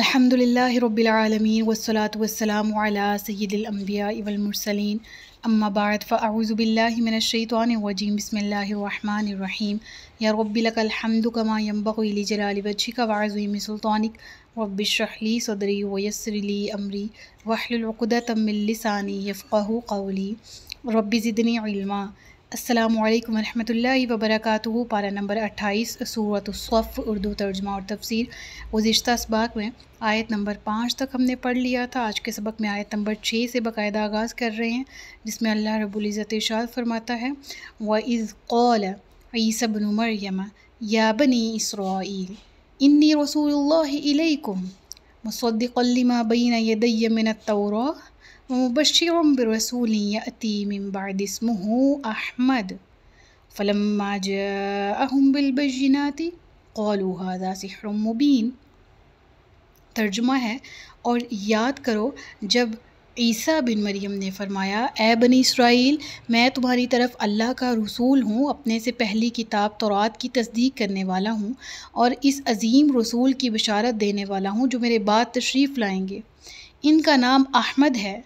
الحمد لله رب العالمين والصلاة والسلام على سيد الأنبياء والمرسلين أما بعد فأعوذ بالله من الشيطان الرجيم بسم الله الرحمن الرحيم يا رب لك الحمد كما ينبغي لجلال وجهك وعظيم سلطانك رب اشرح لي صدري ويسر لي أمري واحلل عقدة من لساني يفقه قولي رب زدني علما السلام علیکم ورحمۃ اللہ وبرکاتہ پارہ نمبر اٹھائیس الصف اردو ترجمہ اور تفسیر گزشتہ سباق میں آیت نمبر پانچ تک ہم نے پڑھ لیا تھا آج کے سبق میں آیت نمبر چھ سے باقاعدہ آغاز کر رہے ہیں جس میں اللہ رب العزت ارشاد فرماتا ہے از قول انی رسول اللہ علیہ التوراہ برسول یأتی من بعد ہو احمد قالوا هذا سحر مبین ترجمہ ہے اور یاد کرو جب عیسیٰ بن مریم نے فرمایا اے بنی اسرائیل میں تمہاری طرف اللہ کا رسول ہوں اپنے سے پہلی کتاب تورات کی تصدیق کرنے والا ہوں اور اس عظیم رسول کی بشارت دینے والا ہوں جو میرے بعد تشریف لائیں گے ان کا نام احمد ہے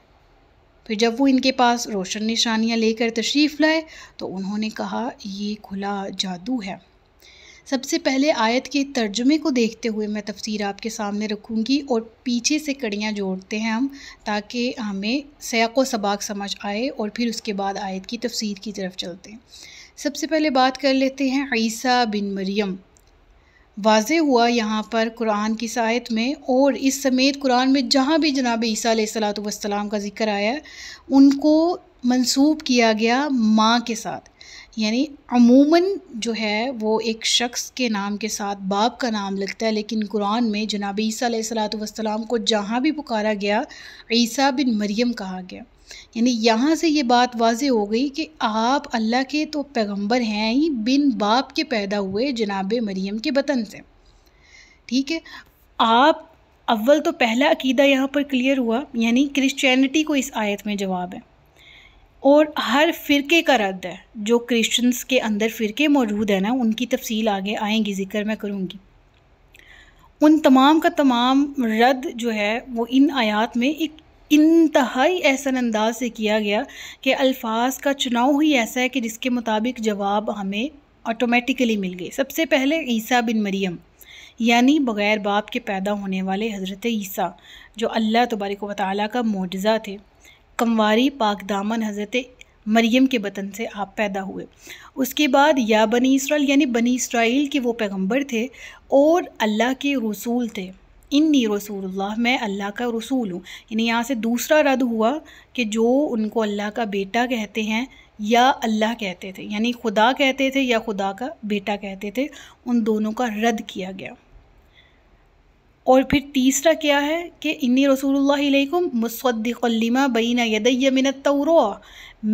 پھر جب وہ ان کے پاس روشن نشانیاں لے کر تشریف لائے تو انہوں نے کہا یہ کھلا جادو ہے سب سے پہلے آیت کے ترجمے کو دیکھتے ہوئے میں تفسیر آپ کے سامنے رکھوں گی اور پیچھے سے کڑیاں جوڑتے ہیں ہم تاکہ ہمیں سیاق و سباق سمجھ آئے اور پھر اس کے بعد آیت کی تفسیر کی طرف چلتے ہیں سب سے پہلے بات کر لیتے ہیں عیسیٰ بن مریم واضح ہوا یہاں پر قرآن کی سائت میں اور اس سمیت قرآن میں جہاں بھی جناب عیسیٰ علیہ السلاۃ والسلام کا ذکر آیا ان کو منسوب کیا گیا ماں کے ساتھ یعنی عموماً جو ہے وہ ایک شخص کے نام کے ساتھ باپ کا نام لگتا ہے لیکن قرآن میں جناب عیسیٰ علیہ السلاۃ والسلام کو جہاں بھی پکارا گیا عیسیٰ بن مریم کہا گیا یعنی یہاں سے یہ بات واضح ہو گئی کہ آپ اللہ کے تو پیغمبر ہیں ہی بن باپ کے پیدا ہوئے جناب مریم کے بطن سے ٹھیک ہے آپ اول تو پہلا عقیدہ یہاں پر کلیئر ہوا یعنی کرسچینٹی کو اس آیت میں جواب ہے اور ہر فرقے کا رد ہے جو کرسچنس کے اندر فرقے موجود ہیں نا ان کی تفصیل آگے آئیں گی ذکر میں کروں گی ان تمام کا تمام رد جو ہے وہ ان آیات میں ایک انتہائی احسن انداز سے کیا گیا کہ الفاظ کا چناؤ ہی ایسا ہے کہ جس کے مطابق جواب ہمیں آٹومیٹیکلی مل گئے سب سے پہلے عیسیٰ بن مریم یعنی بغیر باپ کے پیدا ہونے والے حضرت عیسیٰ جو اللہ تبارک و تعالیٰ کا معجزہ تھے کمواری پاک دامن حضرت مریم کے بطن سے آپ پیدا ہوئے اس کے بعد یا بنی اسرائیل یعنی بنی اسرائیل کے وہ پیغمبر تھے اور اللہ کے رسول تھے انی رسول اللہ میں اللہ کا رسول ہوں یعنی یہاں سے دوسرا رد ہوا کہ جو ان کو اللہ کا بیٹا کہتے ہیں یا اللہ کہتے تھے یعنی خدا کہتے تھے یا خدا کا بیٹا کہتے تھے ان دونوں کا رد کیا گیا اور پھر تیسرا کیا ہے کہ انی رسول اللہ علیکم مصدق علیمہ بینہ من توروا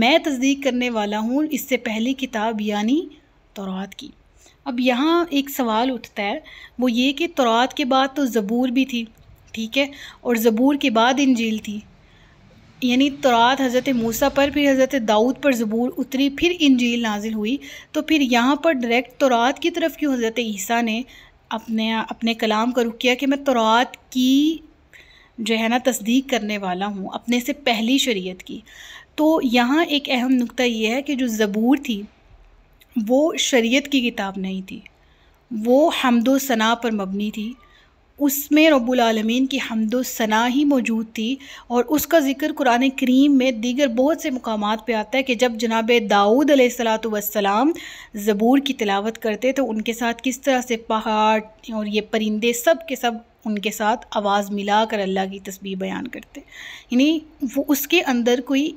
میں تصدیق کرنے والا ہوں اس سے پہلی کتاب یعنی تورات کی اب یہاں ایک سوال اٹھتا ہے وہ یہ کہ تورات کے بعد تو زبور بھی تھی ٹھیک ہے اور زبور کے بعد انجیل تھی یعنی تورات حضرت موسیٰ پر پھر حضرت داؤد پر زبور اتری پھر انجیل نازل ہوئی تو پھر یہاں پر ڈائریکٹ تورات کی طرف کیوں حضرت عیسیٰ نے اپنے اپنے کلام کا رخ کیا کہ میں تورات کی جو ہے نا تصدیق کرنے والا ہوں اپنے سے پہلی شریعت کی تو یہاں ایک اہم نقطہ یہ ہے کہ جو زبور تھی وہ شریعت کی کتاب نہیں تھی وہ حمد و ثنا پر مبنی تھی اس میں رب العالمین کی حمد و ہی موجود تھی اور اس کا ذکر قرآن کریم میں دیگر بہت سے مقامات پہ آتا ہے کہ جب جناب داؤد علیہ السلاۃ والسلام زبور کی تلاوت کرتے تو ان کے ساتھ کس طرح سے پہاڑ اور یہ پرندے سب کے سب ان کے ساتھ آواز ملا کر اللہ کی تسبیح بیان کرتے یعنی وہ اس کے اندر کوئی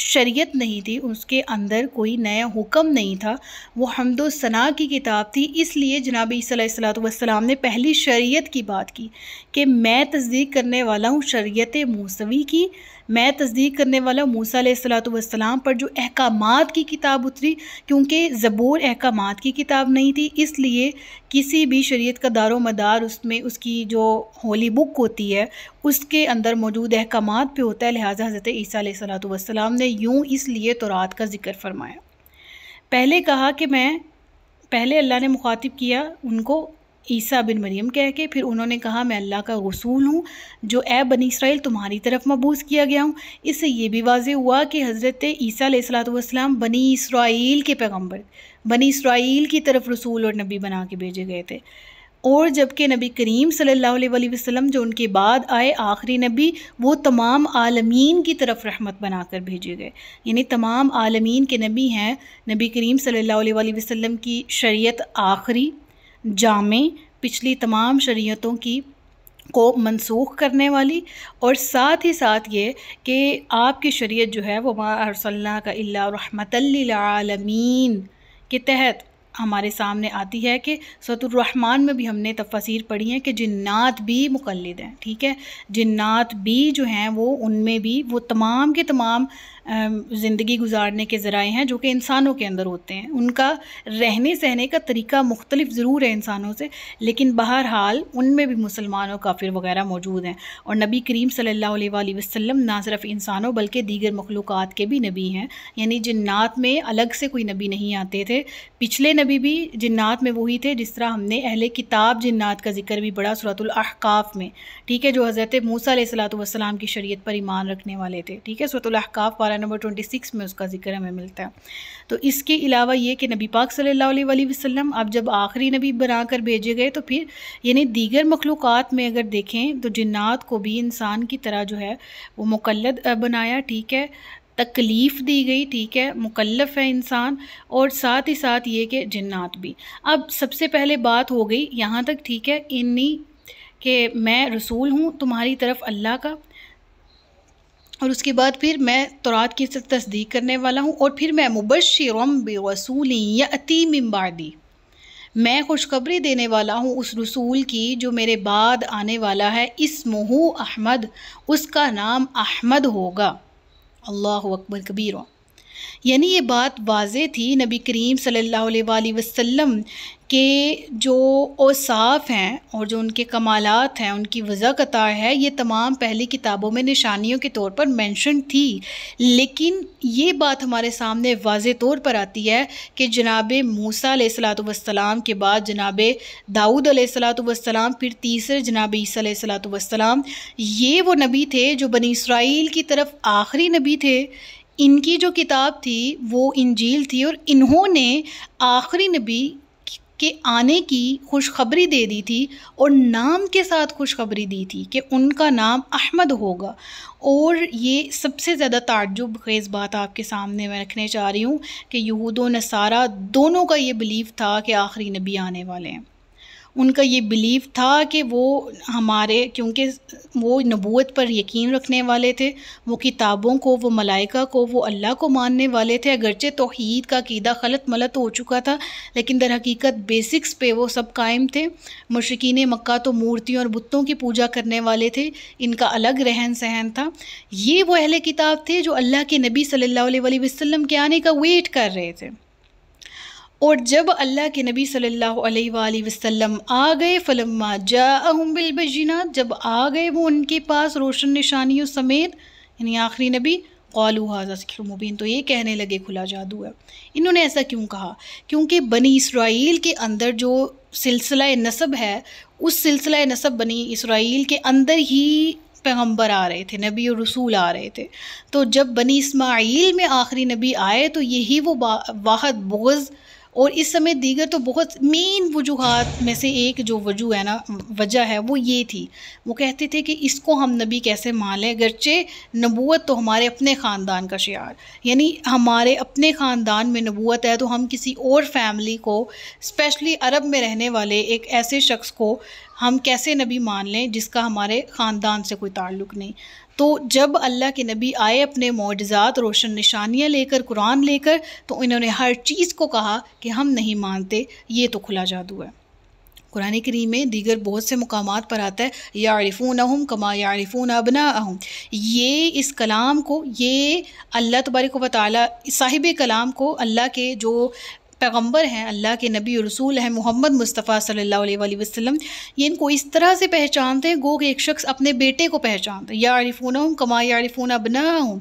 شریعت نہیں تھی اس کے اندر کوئی نیا حکم نہیں تھا وہ حمد و ثناء کی کتاب تھی اس لیے جناب السلاۃ والسلام نے پہلی شریعت کی بات کی کہ میں تصدیق کرنے والا ہوں شریعت موسوی کی میں تصدیق کرنے والا موسیٰ علیہ السلاۃ والسلام السلام پر جو احکامات کی کتاب اتری کیونکہ زبور احکامات کی کتاب نہیں تھی اس لیے کسی بھی شریعت کا دار و مدار اس میں اس کی جو ہولی بک ہوتی ہے اس کے اندر موجود احکامات پہ ہوتا ہے لہٰذا حضرت عیسیٰ علیہ السلاۃ والسلام السلام نے یوں اس لیے تورات کا ذکر فرمایا پہلے کہا کہ میں پہلے اللہ نے مخاطب کیا ان کو عیسیٰ بن مریم کہہ کے پھر انہوں نے کہا میں اللہ کا غصول ہوں جو اے بنی اسرائیل تمہاری طرف مبوس کیا گیا ہوں اس سے یہ بھی واضح ہوا کہ حضرت عیسیٰ علیہ الصلاۃ والسلام بنی اسرائیل کے پیغمبر بنی اسرائیل کی طرف رسول اور نبی بنا کے بھیجے گئے تھے اور جب کہ نبی کریم صلی اللہ علیہ وسلم جو ان کے بعد آئے آخری نبی وہ تمام عالمین کی طرف رحمت بنا کر بھیجے گئے یعنی تمام عالمین کے نبی ہیں نبی کریم صلی اللہ علیہ وسلم کی شریعت آخری جامع پچھلی تمام شریعتوں کی کو منسوخ کرنے والی اور ساتھ ہی ساتھ یہ کہ آپ کی شریعت جو ہے وہ صلی اللہ کا اللہ رحمۃ للعالمین کے تحت ہمارے سامنے آتی ہے کہ سعت الرحمن میں بھی ہم نے تفصیر پڑھی ہیں کہ جنات بھی مقلد ہیں ٹھیک ہے جنات بھی جو ہیں وہ ان میں بھی وہ تمام کے تمام زندگی گزارنے کے ذرائع ہیں جو کہ انسانوں کے اندر ہوتے ہیں ان کا رہنے سہنے کا طریقہ مختلف ضرور ہے انسانوں سے لیکن بہرحال ان میں بھی مسلمان اور کافر وغیرہ موجود ہیں اور نبی کریم صلی اللہ علیہ وآلہ وسلم نہ صرف انسانوں بلکہ دیگر مخلوقات کے بھی نبی ہیں یعنی جنات میں الگ سے کوئی نبی نہیں آتے تھے پچھلے نبی بھی جنات میں وہی تھے جس طرح ہم نے اہل کتاب جنات کا ذکر بھی بڑا صورت الاحقاف میں ٹھیک ہے جو حضرت موسیٰ علیہ السلاۃ والسلام کی شریعت پر ایمان رکھنے والے تھے ٹھیک ہے صورت الاحقاف پارا نمبر ٹوئنٹی سکس میں اس کا ذکر ہمیں ملتا ہے تو اس کے علاوہ یہ کہ نبی پاک صلی اللہ علیہ وآلہ وسلم اب جب آخری نبی بنا کر بھیجے گئے تو پھر یعنی دیگر مخلوقات میں اگر دیکھیں تو جنات کو بھی انسان کی طرح جو ہے وہ مقلد بنایا ٹھیک ہے تکلیف دی گئی ٹھیک ہے مکلف ہے انسان اور ساتھ ہی ساتھ یہ کہ جنات بھی اب سب سے پہلے بات ہو گئی یہاں تک ٹھیک ہے انی کہ میں رسول ہوں تمہاری طرف اللہ کا اور اس کے بعد پھر میں تورات کی تصدیق کرنے والا ہوں اور پھر میں مبشرم بے رسولی یا عتیم امبادی میں خوشخبری دینے والا ہوں اس رسول کی جو میرے بعد آنے والا ہے اس مہو احمد اس کا نام احمد ہوگا اللہ اکبر کبیروں یعنی یہ بات واضح تھی نبی کریم صلی اللہ علیہ وآلہ وسلم کے جو اوصاف ہیں اور جو ان کے کمالات ہیں ان کی وضع قطع ہے یہ تمام پہلی کتابوں میں نشانیوں کے طور پر مینشن تھی لیکن یہ بات ہمارے سامنے واضح طور پر آتی ہے کہ جناب موسیٰ علیہ السلاطلام کے بعد جناب داؤد علیہ السلاۃ وسلام پھر تیسرے جناب عیسیٰ علیہ السلاۃ والسلام یہ وہ نبی تھے جو بنی اسرائیل کی طرف آخری نبی تھے ان کی جو کتاب تھی وہ انجیل تھی اور انہوں نے آخری نبی کے آنے کی خوشخبری دے دی تھی اور نام کے ساتھ خوشخبری دی تھی کہ ان کا نام احمد ہوگا اور یہ سب سے زیادہ تعجب خیز بات آپ کے سامنے میں رکھنے چاہ رہی ہوں کہ یہود و نصارہ دونوں کا یہ بلیف تھا کہ آخری نبی آنے والے ہیں ان کا یہ بلیو تھا کہ وہ ہمارے کیونکہ وہ نبوت پر یقین رکھنے والے تھے وہ کتابوں کو وہ ملائکہ کو وہ اللہ کو ماننے والے تھے اگرچہ توحید کا قیدہ خلط ملط ہو چکا تھا لیکن در حقیقت بیسکس پہ وہ سب قائم تھے مشرقین مکہ تو مورتیوں اور بتوں کی پوجا کرنے والے تھے ان کا الگ رہن سہن تھا یہ وہ اہل کتاب تھے جو اللہ کے نبی صلی اللہ علیہ وسلم کے آنے کا ویٹ کر رہے تھے اور جب اللہ کے نبی صلی اللہ علیہ وآلہ وسلم آ گئے فلما جا اہم بالبجنا جب آ گئے وہ ان کے پاس روشن نشانیوں سمیت یعنی آخری نبی قالو حاضر مبین تو یہ کہنے لگے کھلا جادو ہے انہوں نے ایسا کیوں کہا کیونکہ بنی اسرائیل کے اندر جو سلسلہ نصب ہے اس سلسلہ نصب بنی اسرائیل کے اندر ہی پیغمبر آ رہے تھے نبی و رسول آ رہے تھے تو جب بنی اسماعیل میں آخری نبی آئے تو یہی وہ واحد بغض اور اس سمے دیگر تو بہت مین وجوہات میں سے ایک جو وجوہ ہے نا وجہ ہے وہ یہ تھی وہ کہتے تھے کہ اس کو ہم نبی کیسے مان لیں اگرچہ نبوت تو ہمارے اپنے خاندان کا شعار یعنی ہمارے اپنے خاندان میں نبوت ہے تو ہم کسی اور فیملی کو اسپیشلی عرب میں رہنے والے ایک ایسے شخص کو ہم کیسے نبی مان لیں جس کا ہمارے خاندان سے کوئی تعلق نہیں تو جب اللہ کے نبی آئے اپنے معجزات روشن نشانیاں لے کر قرآن لے کر تو انہوں نے ہر چیز کو کہا کہ ہم نہیں مانتے یہ تو کھلا جادو ہے قرآن کریم میں دیگر بہت سے مقامات پر آتا ہے یارفون اہم کما یارفون ابنا اہم یہ اس کلام کو یہ اللہ تبارک و تعالیٰ صاحب کلام کو اللہ کے جو پیغمبر ہیں اللہ کے نبی اور رسول ہیں محمد مصطفیٰ صلی اللہ علیہ وآلہ وسلم یہ ان کو اس طرح سے پہچانتے ہیں گو کہ ایک شخص اپنے بیٹے کو پہچانتے ہیں یا عارفون ہوں کما یا اب ابنا آؤں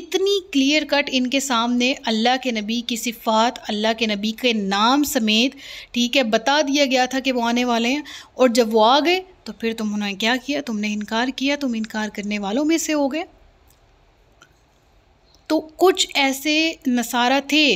اتنی کلیئر کٹ ان کے سامنے اللہ کے نبی کی صفات اللہ کے نبی کے نام سمیت ٹھیک ہے بتا دیا گیا تھا کہ وہ آنے والے ہیں اور جب وہ آ گئے تو پھر انہوں نے کیا کیا تم نے انکار کیا تم انکار کرنے والوں میں سے ہو گئے تو کچھ ایسے نصارہ تھے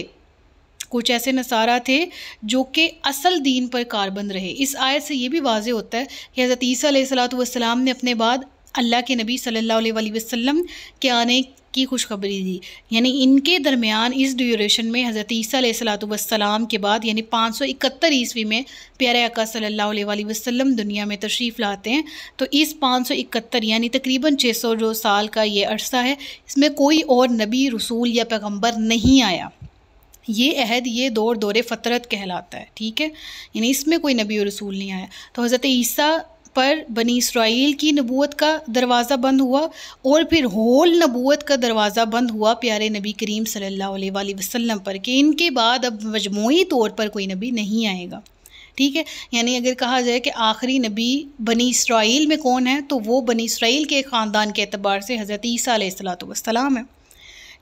کچھ ایسے نصارہ تھے جو کہ اصل دین پر کاربند رہے اس آیت سے یہ بھی واضح ہوتا ہے کہ حضرت عیسیٰ علیہ السلاۃ والسلام نے اپنے بعد اللہ کے نبی صلی اللہ علیہ وسلم کے آنے کی خوشخبری دی یعنی ان کے درمیان اس ڈیوریشن میں حضرت عیسیٰ علیہ السلاۃ والسلام کے بعد یعنی پانچ سو اکتر عیسوی میں پیارے اکا صلی اللہ علیہ وسلم دنیا میں تشریف لاتے ہیں تو اس پانچ سو اکہتر یعنی تقریباً چھ سو جو سال کا یہ عرصہ ہے اس میں کوئی اور نبی رسول یا پیغمبر نہیں آیا یہ عہد یہ دور دور فطرت کہلاتا ہے ٹھیک ہے یعنی اس میں کوئی نبی و رسول نہیں آیا تو حضرت عیسیٰ پر بنی اسرائیل کی نبوت کا دروازہ بند ہوا اور پھر ہول نبوت کا دروازہ بند ہوا پیارے نبی کریم صلی اللہ علیہ وآلہ وسلم پر کہ ان کے بعد اب مجموعی طور پر کوئی نبی نہیں آئے گا ٹھیک ہے یعنی اگر کہا جائے کہ آخری نبی بنی اسرائیل میں کون ہے تو وہ بنی اسرائیل کے خاندان کے اعتبار سے حضرت عیسیٰ علیہ السلاۃ والسلام السلام ہے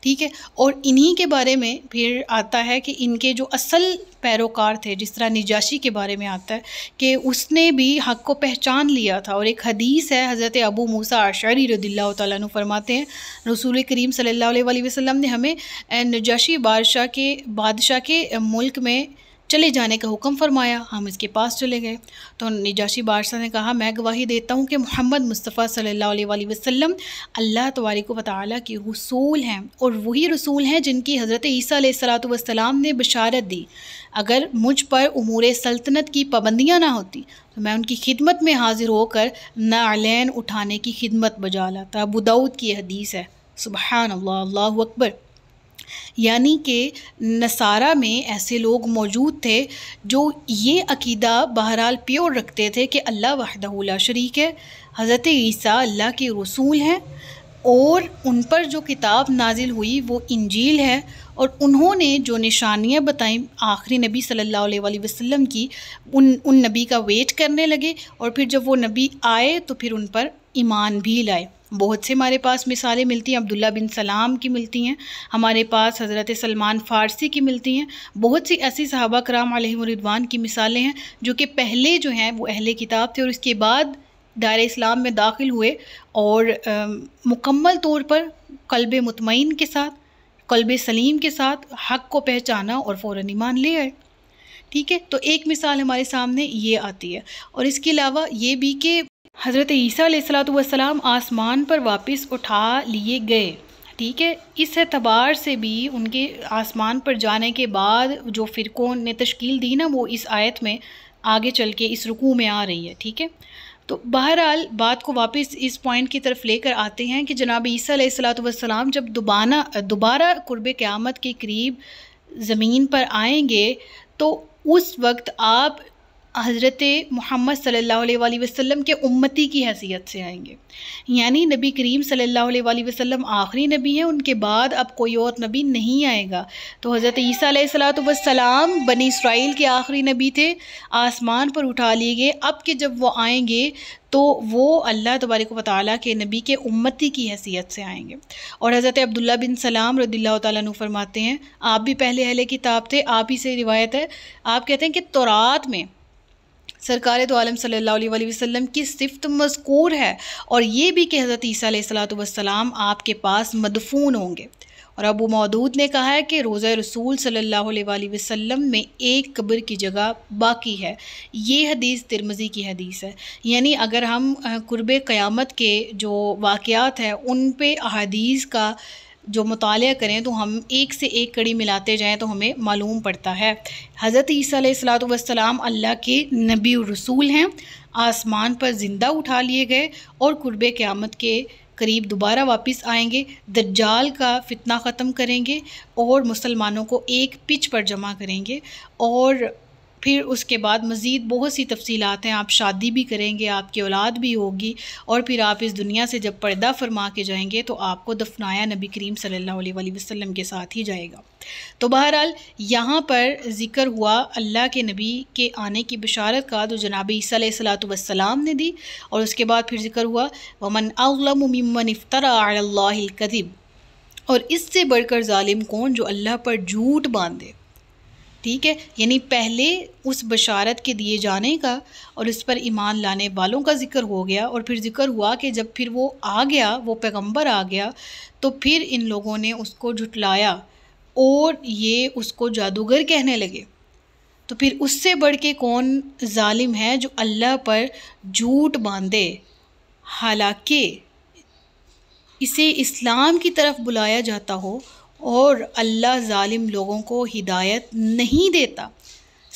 ٹھیک ہے اور انہی کے بارے میں پھر آتا ہے کہ ان کے جو اصل پیروکار تھے جس طرح نجاشی کے بارے میں آتا ہے کہ اس نے بھی حق کو پہچان لیا تھا اور ایک حدیث ہے حضرت ابو موسا رضی اللہ تعالیٰ عنہ فرماتے ہیں رسول کریم صلی اللہ علیہ وسلم نے ہمیں نجاشی بادشاہ کے بادشاہ کے ملک میں چلے جانے کا حکم فرمایا ہم اس کے پاس چلے گئے تو نجاشی بادشاہ نے کہا میں گواہی دیتا ہوں کہ محمد مصطفیٰ صلی اللہ علیہ وآلہ وسلم اللہ تبارک و تعالیٰ کے رسول ہیں اور وہی رسول ہیں جن کی حضرت عیسیٰ علیہ السلاۃ والسلام نے بشارت دی اگر مجھ پر امور سلطنت کی پابندیاں نہ ہوتی تو میں ان کی خدمت میں حاضر ہو کر نعلین اٹھانے کی خدمت لاتا ابو دعود کی حدیث ہے سبحان اللہ اللہ اکبر یعنی کہ نصارہ میں ایسے لوگ موجود تھے جو یہ عقیدہ بہرحال پیور رکھتے تھے کہ اللہ وحدہ اللہ شریک ہے حضرت عیسیٰ اللہ کے رسول ہیں اور ان پر جو کتاب نازل ہوئی وہ انجیل ہے اور انہوں نے جو نشانیاں بتائیں آخری نبی صلی اللہ علیہ وآلہ وسلم کی ان ان نبی کا ویٹ کرنے لگے اور پھر جب وہ نبی آئے تو پھر ان پر ایمان بھی لائے بہت سے ہمارے پاس مثالیں ملتی ہیں عبداللہ بن سلام کی ملتی ہیں ہمارے پاس حضرت سلمان فارسی کی ملتی ہیں بہت سی ایسی صحابہ کرام علیہ مردوان کی مثالیں ہیں جو کہ پہلے جو ہیں وہ اہل کتاب تھے اور اس کے بعد دائر اسلام میں داخل ہوئے اور مکمل طور پر قلب مطمئن کے ساتھ قلب سلیم کے ساتھ حق کو پہچانا اور فوراً ایمان لے آئے ٹھیک ہے تو ایک مثال ہمارے سامنے یہ آتی ہے اور اس کے علاوہ یہ بھی کہ حضرت عیسیٰ علیہ السلاۃ والسلام آسمان پر واپس اٹھا لیے گئے ٹھیک ہے اس اعتبار سے بھی ان کے آسمان پر جانے کے بعد جو فرقوں نے تشکیل دی نا وہ اس آیت میں آگے چل کے اس رکوع میں آ رہی ہے ٹھیک ہے تو بہرحال بات کو واپس اس پوائنٹ کی طرف لے کر آتے ہیں کہ جناب عیسیٰ علیہ السلاۃ والسلام جب دوبانہ دوبارہ قرب قیامت کے قریب زمین پر آئیں گے تو اس وقت آپ حضرت محمد صلی اللہ علیہ وآلہ وسلم کے امتی کی حیثیت سے آئیں گے یعنی نبی کریم صلی اللہ علیہ وآلہ وسلم آخری نبی ہیں ان کے بعد اب کوئی اور نبی نہیں آئے گا تو حضرت عیسیٰ علیہ السلام بنی اسرائیل کے آخری نبی تھے آسمان پر اٹھا لیے گئے اب کہ جب وہ آئیں گے تو وہ اللہ تبارک و تعالیٰ کے نبی کے امتی کی حیثیت سے آئیں گے اور حضرت عبداللہ بن سلام رضی اللہ تعالیٰ عنہ فرماتے ہیں آپ بھی پہلے اہل کتاب تھے آپ ہی سے روایت ہے آپ کہتے ہیں کہ تورات میں سرکار تو عالم صلی اللہ علیہ وسلم کی صفت مذکور ہے اور یہ بھی کہ حضرت عیسیٰ علیہ السلاۃ والسلام آپ کے پاس مدفون ہوں گے اور ابو مودود نے کہا ہے کہ روزہ رسول صلی اللہ علیہ وسلم میں ایک قبر کی جگہ باقی ہے یہ حدیث ترمزی کی حدیث ہے یعنی اگر ہم قرب قیامت کے جو واقعات ہیں ان پہ احادیث کا جو مطالعہ کریں تو ہم ایک سے ایک کڑی ملاتے جائیں تو ہمیں معلوم پڑتا ہے حضرت عیسیٰ علیہ السلاۃ وسلام اللہ کے نبی رسول ہیں آسمان پر زندہ اٹھا لیے گئے اور قرب قیامت کے قریب دوبارہ واپس آئیں گے دجال کا فتنہ ختم کریں گے اور مسلمانوں کو ایک پچ پر جمع کریں گے اور پھر اس کے بعد مزید بہت سی تفصیلات ہیں آپ شادی بھی کریں گے آپ کی اولاد بھی ہوگی اور پھر آپ اس دنیا سے جب پردہ فرما کے جائیں گے تو آپ کو دفنایا نبی کریم صلی اللہ علیہ وسلم کے ساتھ ہی جائے گا تو بہرحال یہاں پر ذکر ہوا اللہ کے نبی کے آنے کی بشارت کا تو عیسیٰ علیہ السلاۃ وسلام نے دی اور اس کے بعد پھر ذکر ہوا من علّام امن اللہ کدیب اور اس سے بڑھ کر ظالم کون جو اللہ پر جھوٹ باندھے ٹھیک ہے یعنی پہلے اس بشارت کے دیے جانے کا اور اس پر ایمان لانے والوں کا ذکر ہو گیا اور پھر ذکر ہوا کہ جب پھر وہ آ گیا وہ پیغمبر آ گیا تو پھر ان لوگوں نے اس کو جھٹلایا اور یہ اس کو جادوگر کہنے لگے تو پھر اس سے بڑھ کے کون ظالم ہے جو اللہ پر جھوٹ باندھے حالانکہ اسے اسلام کی طرف بلایا جاتا ہو اور اللہ ظالم لوگوں کو ہدایت نہیں دیتا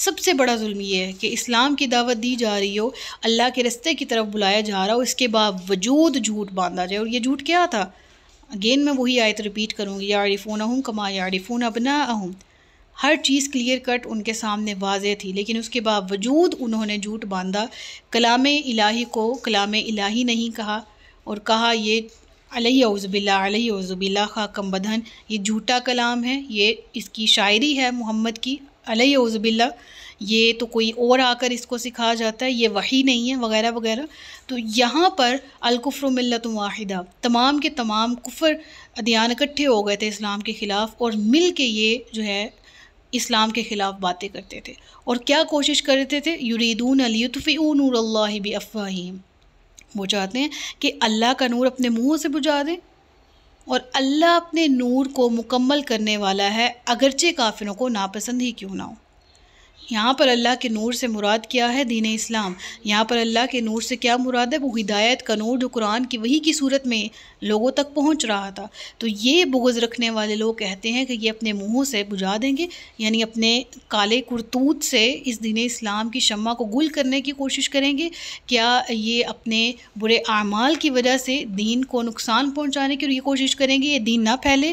سب سے بڑا ظلم یہ ہے کہ اسلام کی دعوت دی جا رہی ہو اللہ کے رستے کی طرف بلایا جا رہا ہو اس کے باوجود جھوٹ باندھا جائے اور یہ جھوٹ کیا تھا اگین میں وہی آیت رپیٹ کروں گی یارفون ریفون کما یارفون اب نہ ہر چیز کلیئر کٹ ان کے سامنے واضح تھی لیکن اس کے باوجود انہوں نے جھوٹ باندھا کلام الہی کو کلام الہی نہیں کہا اور کہا یہ عزب اللہ علیہ خاکم بدھن یہ جھوٹا کلام ہے یہ اس کی شاعری ہے محمد کی علیہ عزب اللہ یہ تو کوئی اور آ کر اس کو سکھا جاتا ہے یہ وہی نہیں ہے وغیرہ وغیرہ تو یہاں پر القفر و ملت معاہدہ تمام کے تمام کفر ادیان اکٹھے ہو گئے تھے اسلام کے خلاف اور مل کے یہ جو ہے اسلام کے خلاف باتیں کرتے تھے اور کیا کوشش کرتے تھے یریدون علی اللہ بھی افواہیم وہ چاہتے ہیں کہ اللہ کا نور اپنے منہوں سے بجھا دیں اور اللہ اپنے نور کو مکمل کرنے والا ہے اگرچہ کافروں کو ناپسند ہی کیوں نہ ہو یہاں پر اللہ کے نور سے مراد کیا ہے دین اسلام یہاں پر اللہ کے نور سے کیا مراد ہے وہ ہدایت کا نور جو قرآن کی وہی کی صورت میں لوگوں تک پہنچ رہا تھا تو یہ بغض رکھنے والے لوگ کہتے ہیں کہ یہ اپنے منہوں سے بجھا دیں گے یعنی اپنے کالے کرتوت سے اس دین اسلام کی شمع کو گل کرنے کی کوشش کریں گے کیا یہ اپنے برے اعمال کی وجہ سے دین کو نقصان پہنچانے کی یہ کوشش کریں گے یہ دین نہ پھیلے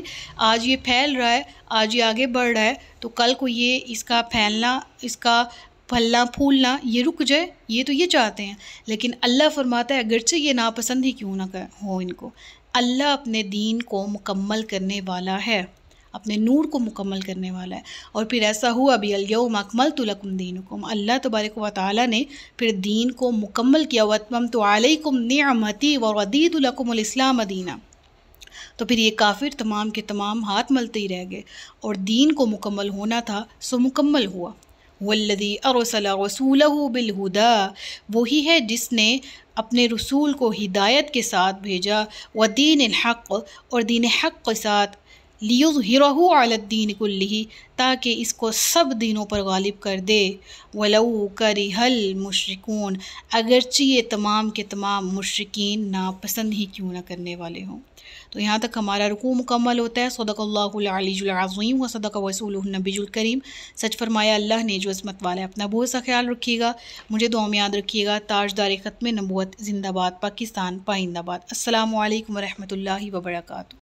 آج یہ پھیل رہا ہے آج یہ آگے بڑھ رہا ہے تو کل کو یہ اس کا پھیلنا اس کا پھلنا پھولنا یہ رک جائے یہ تو یہ چاہتے ہیں لیکن اللہ فرماتا ہے اگرچہ یہ ناپسند ہی کیوں نہ ہو ان کو اللہ اپنے دین کو مکمل کرنے والا ہے اپنے نور کو مکمل کرنے والا ہے اور پھر ایسا ہوا بھی الیوم اکمل تو لکم دین اللہ تبارک و تعالیٰ نے پھر دین کو مکمل کیا وطمم تو علیکم نعمتی و ودید القم الاسلام دینہ تو پھر یہ کافر تمام کے تمام ہاتھ ملتے ہی رہ گئے اور دین کو مکمل ہونا تھا سو مکمل ہوا ولدی ارسل رسولہ بالہدا وہی ہے جس نے اپنے رسول کو ہدایت کے ساتھ بھیجا و دین الحق اور دین حق کے ساتھ لیو ہر الدین کو تاکہ اس کو سب دینوں پر غالب کر دے ولو کری حل مشرقون اگرچہ یہ تمام کے تمام مشرقین ناپسند ہی کیوں نہ کرنے والے ہوں تو یہاں تک ہمارا رکوع مکمل ہوتا ہے صدق اللہ العظیم و صدق وصول النبی الکریم سچ فرمایا اللہ نے جو عظمت والا ہے اپنا بہت سا خیال رکھیے گا مجھے میں یاد رکھیے گا تاج دار ختم نبوت زندہ باد پاکستان پائندہ باد السلام علیکم ورحمۃ اللہ وبرکاتہ